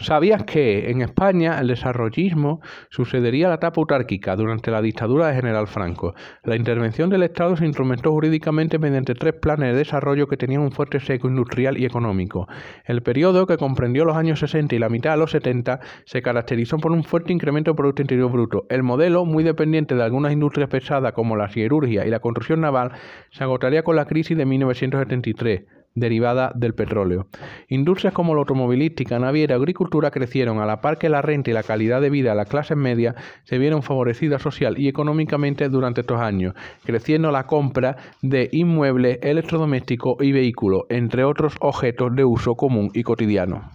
¿Sabías que en España el desarrollismo sucedería a la etapa autárquica durante la dictadura de General Franco? La intervención del Estado se instrumentó jurídicamente mediante tres planes de desarrollo que tenían un fuerte seco industrial y económico. El periodo, que comprendió los años 60 y la mitad de los 70, se caracterizó por un fuerte incremento del Producto Interior Bruto. El modelo, muy dependiente de algunas industrias pesadas como la siderurgia y la construcción naval, se agotaría con la crisis de 1973 derivada del petróleo. Industrias como la automovilística, naviera, agricultura crecieron, a la par que la renta y la calidad de vida de las clases media se vieron favorecidas social y económicamente durante estos años, creciendo la compra de inmuebles, electrodomésticos y vehículos, entre otros objetos de uso común y cotidiano.